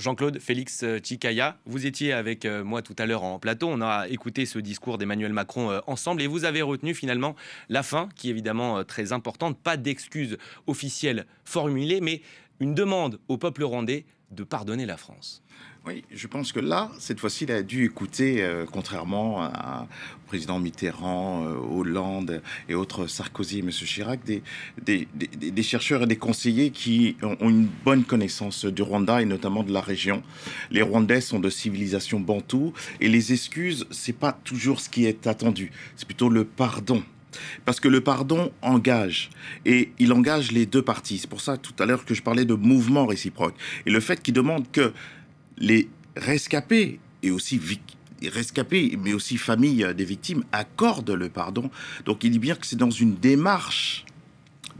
Jean-Claude Félix euh, Chikaya, vous étiez avec euh, moi tout à l'heure en plateau. On a écouté ce discours d'Emmanuel Macron euh, ensemble et vous avez retenu finalement la fin, qui est évidemment très importante. Pas d'excuses officielles formulées, mais une demande au peuple rwandais de pardonner la France. Oui, je pense que là, cette fois-ci, il a dû écouter, euh, contrairement à, au président Mitterrand, euh, Hollande et autres, Sarkozy et M. Chirac, des, des, chercheurs et des conseillers qui ont une bonne connaissance du Rwanda et notamment de la région. Les Rwandais sont de civilisation bantoue et les excuses, c'est pas toujours ce qui est attendu, c'est plutôt le pardon parce que le pardon engage, et il engage les deux parties. C'est pour ça tout à l'heure que je parlais de mouvement réciproque. Et le fait qu'il demande que les rescapés, et aussi rescapés, mais aussi familles des victimes, accordent le pardon, donc il dit bien que c'est dans une démarche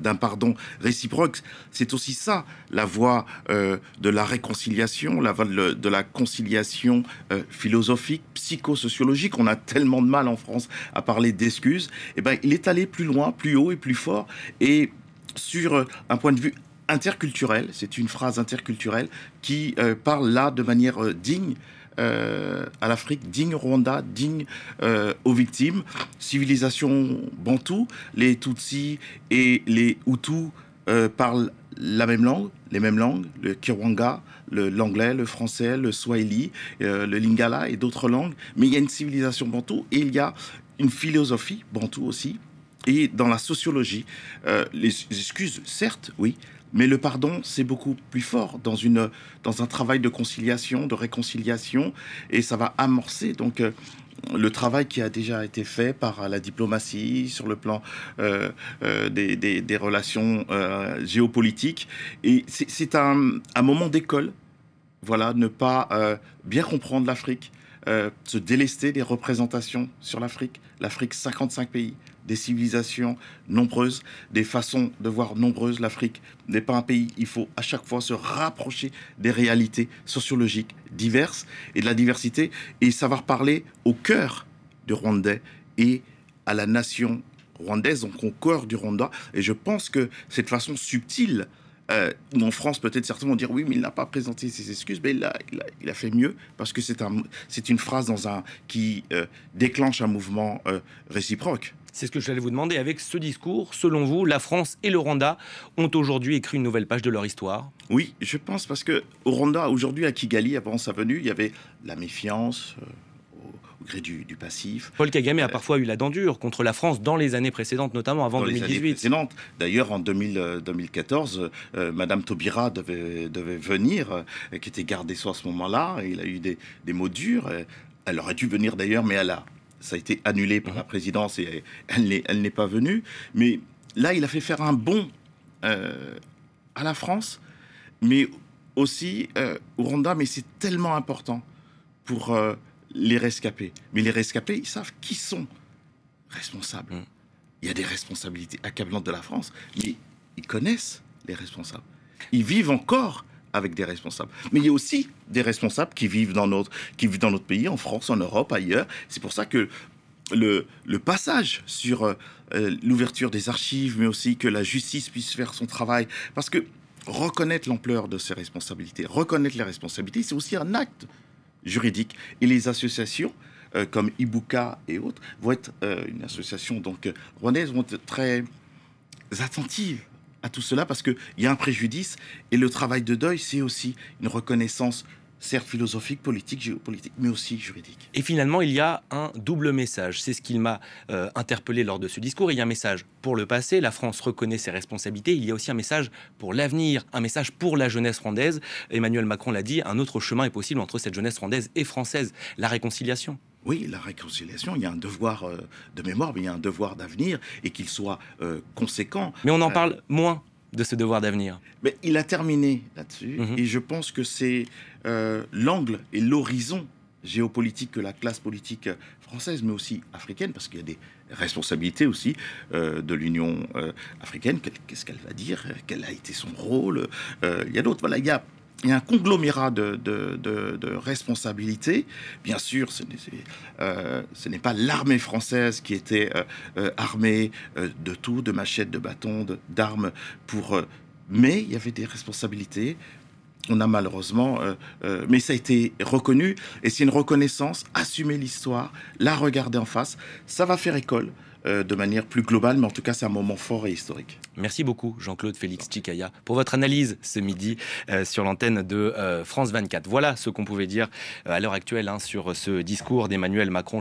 d'un pardon réciproque. C'est aussi ça, la voie euh, de la réconciliation, la voie de, la conciliation euh, philosophique, psychosociologique. On a tellement de mal en France à parler d'excuses. Eh ben, il est allé plus loin, plus haut et plus fort. Et sur euh, un point de vue interculturel, c'est une phrase interculturelle qui parle là de manière digne euh, à l'Afrique, digne Rwanda, digne euh, aux victimes. Civilisation Bantou, les Tutsis et les Hutus euh, parlent la même langue, les mêmes langues, le Kirwanga, l'anglais, le, français, le Swahili, le Lingala et d'autres langues. Mais il y a une civilisation bantoue et il y a une philosophie bantoue aussi, et dans la sociologie, euh, les excuses, certes, oui, mais le pardon, c'est beaucoup plus fort dans, une, dans un travail de conciliation, de réconciliation, et ça va amorcer donc euh, le travail qui a déjà été fait par la diplomatie sur le plan euh, des, des, des, relations géopolitiques. Et c'est un, un, moment d'école, voilà, ne pas bien comprendre l'Afrique, se délester des représentations sur l'Afrique, l'Afrique 55 pays, des civilisations nombreuses, des façons de voir nombreuses. L'Afrique n'est pas un pays. Il faut à chaque fois se rapprocher des réalités sociologiques diverses et de la diversité et savoir parler au cœur du Rwandais et à la nation rwandaise, donc au cœur du Rwanda. Et je pense que cette façon subtile euh, en France, peut-être certains vont dire oui, mais il n'a pas présenté ses excuses, mais il a, il a, fait mieux parce que c'est un, une phrase dans un, qui euh, déclenche un mouvement euh, réciproque. C'est ce que j'allais vous demander. Avec ce discours, selon vous, la France et le Rwanda ont aujourd'hui écrit une nouvelle page de leur histoire Oui, je pense parce que au Rwanda, aujourd'hui à Kigali, avant sa venue, il y avait la méfiance. Euh, au gré du, passif. Paul Kagame a parfois eu la dent dure contre la France dans les années précédentes, notamment avant 2018. D'ailleurs, en 2014, euh, euh, Madame Taubira devait, venir, qui était gardée soit à ce moment-là. et Il a eu des, mots durs. elle aurait dû venir d'ailleurs, mais elle a ça a été annulé par la mhm. présidence et elle n'est pas venue. Mais là, il a fait faire un bond euh, à la France, mais aussi euh, au Rwanda. Mais c'est tellement important pour euh, les rescapés. Mais les rescapés, ils savent qui sont responsables. Mhm. Il y a des responsabilités accablantes de la France, mais ils connaissent les responsables. Ils vivent encore avec des responsables. Mais il y a aussi des responsables qui vivent dans notre, qui vivent dans notre pays, en France, en Europe, ailleurs. C'est pour ça que le, le passage sur euh, euh, l'ouverture des archives, mais aussi que la justice puisse faire son travail, parce que reconnaître l'ampleur de ses responsabilités, reconnaître les responsabilités, c'est aussi un acte juridique. Et les associations, euh, comme Ibuka et autres, vont être une association donc rwandaise, vont être très attentives à tout cela parce qu'il y a un préjudice et le travail de deuil, c'est aussi une reconnaissance certes philosophique, politique, géopolitique, mais aussi juridique. Et finalement, il y a un double message. C'est ce qu'il m'a euh, interpellé lors de ce discours. Il y a un message pour le passé, la France reconnaît ses responsabilités. Il y a aussi un message pour l'avenir, un message pour la jeunesse rwandaise. Emmanuel Macron l'a dit, un autre chemin est possible entre cette jeunesse rwandaise et française, la réconciliation. Oui, la réconciliation, il y a un devoir euh, de mémoire, mais il y a un devoir d'avenir et qu'il soit euh, conséquent. Mais on en euh, parle moins de ce devoir d'avenir. Mais il a terminé là-dessus mhm. et je pense que c'est l'angle et l'horizon géopolitique que la classe politique française, mais aussi africaine, parce qu'il y a des responsabilités aussi de l'Union africaine. Qu'est-ce qu'elle va dire Quel a été son rôle Il y a d'autres. Voilà, il y a il y a un conglomérat de, responsabilités. Bien sûr, euh, ce n'est, pas l'armée française qui était euh, euh, armée de tout, de machettes, de bâtons, d'armes, pour... mais il y avait des responsabilités on a malheureusement, euh, euh, mais ça a été reconnu, et c'est une reconnaissance, assumer l'histoire, la regarder en face, ça va faire école. Euh, de manière plus globale, mais en tout cas, c'est un moment fort et historique. Merci beaucoup, Jean-Claude Félix Chikaya, pour votre analyse ce midi sur l'antenne de France 24. Voilà ce qu'on pouvait dire à l'heure actuelle hein, sur ce discours d'Emmanuel Macron.